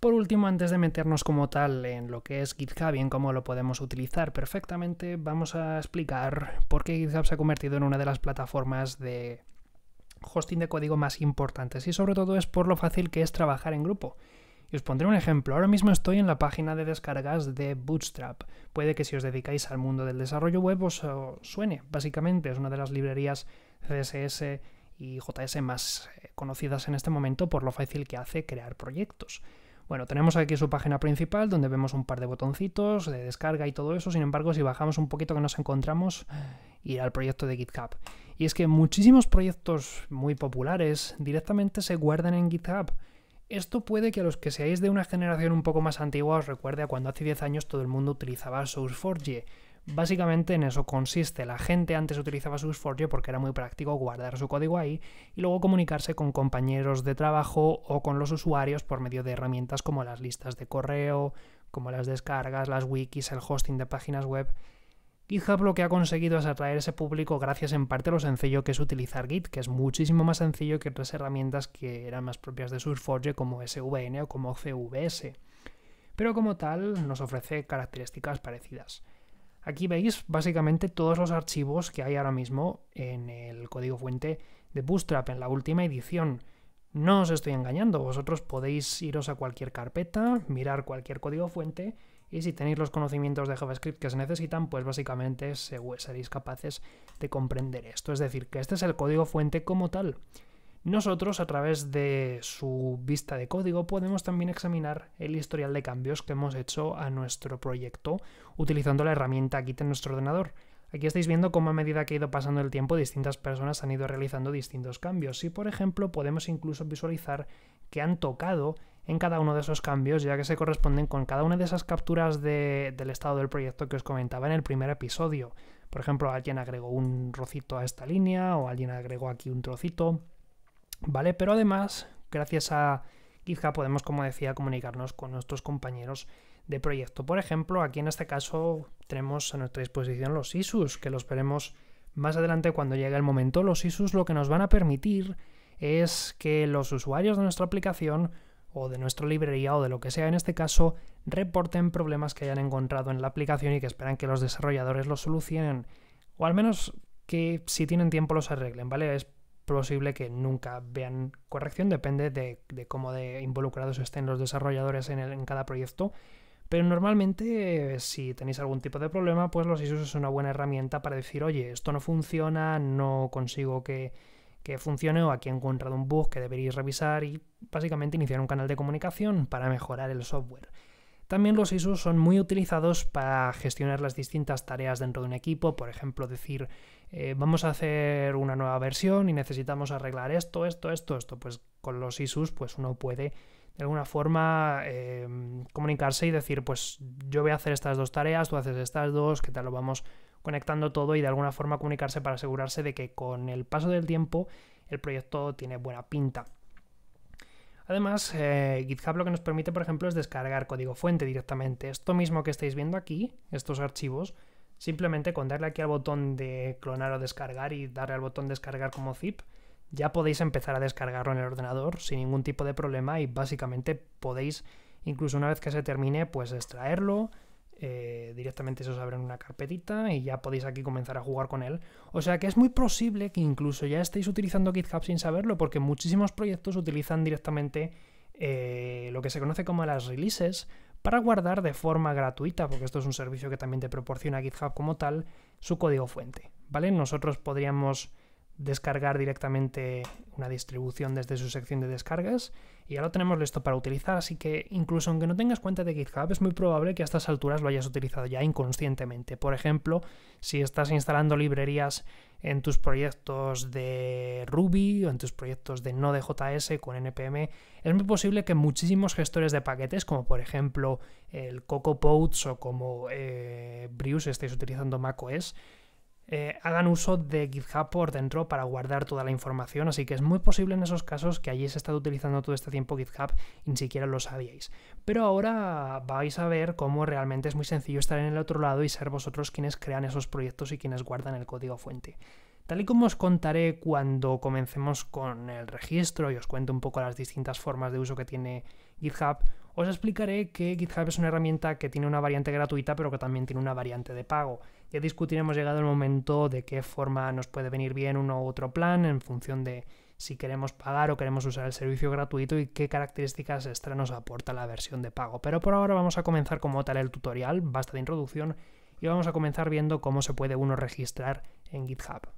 Por último, antes de meternos como tal en lo que es GitHub y en cómo lo podemos utilizar perfectamente, vamos a explicar por qué GitHub se ha convertido en una de las plataformas de hosting de código más importantes y sobre todo es por lo fácil que es trabajar en grupo. Y os pondré un ejemplo. Ahora mismo estoy en la página de descargas de Bootstrap. Puede que si os dedicáis al mundo del desarrollo web os suene. Básicamente es una de las librerías CSS y JS más eh, conocidas en este momento por lo fácil que hace crear proyectos. Bueno, tenemos aquí su página principal donde vemos un par de botoncitos de descarga y todo eso. Sin embargo, si bajamos un poquito que nos encontramos, ir al proyecto de GitHub. Y es que muchísimos proyectos muy populares directamente se guardan en GitHub. Esto puede que a los que seáis de una generación un poco más antigua os recuerde a cuando hace 10 años todo el mundo utilizaba SourceForge Básicamente en eso consiste. La gente antes utilizaba SourceForge porque era muy práctico guardar su código ahí y luego comunicarse con compañeros de trabajo o con los usuarios por medio de herramientas como las listas de correo, como las descargas, las wikis, el hosting de páginas web. GitHub lo que ha conseguido es atraer ese público gracias en parte a lo sencillo que es utilizar Git, que es muchísimo más sencillo que otras herramientas que eran más propias de SourceForge como SVN o como CVS. Pero como tal nos ofrece características parecidas. Aquí veis básicamente todos los archivos que hay ahora mismo en el código fuente de Bootstrap, en la última edición. No os estoy engañando, vosotros podéis iros a cualquier carpeta, mirar cualquier código fuente y si tenéis los conocimientos de JavaScript que se necesitan, pues básicamente seréis capaces de comprender esto. Es decir, que este es el código fuente como tal. Nosotros, a través de su vista de código, podemos también examinar el historial de cambios que hemos hecho a nuestro proyecto utilizando la herramienta Git en nuestro ordenador. Aquí estáis viendo cómo a medida que ha ido pasando el tiempo distintas personas han ido realizando distintos cambios y por ejemplo podemos incluso visualizar que han tocado en cada uno de esos cambios ya que se corresponden con cada una de esas capturas del estado del proyecto que os comentaba en el primer episodio. Por ejemplo, alguien agregó un rocito a esta línea o alguien agregó aquí un trocito. ¿Vale? Pero además, gracias a GitHub podemos, como decía, comunicarnos con nuestros compañeros de proyecto. Por ejemplo, aquí en este caso tenemos a nuestra disposición los ISUS, que los veremos más adelante cuando llegue el momento. Los ISUS lo que nos van a permitir es que los usuarios de nuestra aplicación o de nuestra librería o de lo que sea en este caso reporten problemas que hayan encontrado en la aplicación y que esperan que los desarrolladores los solucionen o al menos que si tienen tiempo los arreglen, ¿vale? Es posible que nunca vean corrección, depende de, cómo de involucrados estén los desarrolladores en, cada proyecto. Pero normalmente, eh, si tenéis algún tipo de problema, pues los ISOs es una buena herramienta para decir, oye, esto no funciona, no consigo que, que funcione o aquí he encontrado un bug que deberíais revisar y básicamente iniciar un canal de comunicación para mejorar el software. También los ISUs son muy utilizados para gestionar las distintas tareas dentro de un equipo, por ejemplo, decir, eh, vamos a hacer una nueva versión y necesitamos arreglar esto, esto, esto, esto. Pues con los ISUs, pues uno puede de alguna forma eh, comunicarse y decir, pues yo voy a hacer estas dos tareas, tú haces estas dos, qué tal lo vamos conectando todo y de alguna forma comunicarse para asegurarse de que con el paso del tiempo el proyecto tiene buena pinta. Además, eh, GitHub lo que nos permite, por ejemplo, es descargar código fuente directamente. Esto mismo que estáis viendo aquí, estos archivos, simplemente con darle aquí al botón de clonar o descargar y darle al botón descargar como zip, ya podéis empezar a descargarlo en el ordenador sin ningún tipo de problema y básicamente podéis, incluso una vez que se termine, pues extraerlo, eh, directamente se os abre en una carpetita y ya podéis aquí comenzar a jugar con él. O sea que es muy posible que incluso ya estéis utilizando GitHub sin saberlo, porque muchísimos proyectos utilizan directamente eh, lo que se conoce como las releases para guardar de forma gratuita, porque esto es un servicio que también te proporciona GitHub como tal, su código fuente. ¿Vale? Nosotros podríamos descargar directamente una distribución desde su sección de descargas y ya lo tenemos listo para utilizar, así que incluso aunque no tengas cuenta de GitHub es muy probable que a estas alturas lo hayas utilizado ya inconscientemente. Por ejemplo, si estás instalando librerías en tus proyectos de Ruby o en tus proyectos de Node.js con NPM, es muy posible que muchísimos gestores de paquetes, como por ejemplo el CocoPods o como eh, si estéis utilizando macOS, eh, hagan uso de GitHub por dentro para guardar toda la información, así que es muy posible en esos casos que hayáis estado utilizando todo este tiempo GitHub y ni siquiera lo sabíais. Pero ahora vais a ver cómo realmente es muy sencillo estar en el otro lado y ser vosotros quienes crean esos proyectos y quienes guardan el código fuente. Tal y como os contaré cuando comencemos con el registro y os cuento un poco las distintas formas de uso que tiene GitHub, os explicaré que GitHub es una herramienta que tiene una variante gratuita, pero que también tiene una variante de pago. Ya discutiremos llegado el momento de qué forma nos puede venir bien uno u otro plan en función de si queremos pagar o queremos usar el servicio gratuito y qué características extra nos aporta la versión de pago. Pero por ahora vamos a comenzar como tal el tutorial, basta de introducción, y vamos a comenzar viendo cómo se puede uno registrar en GitHub.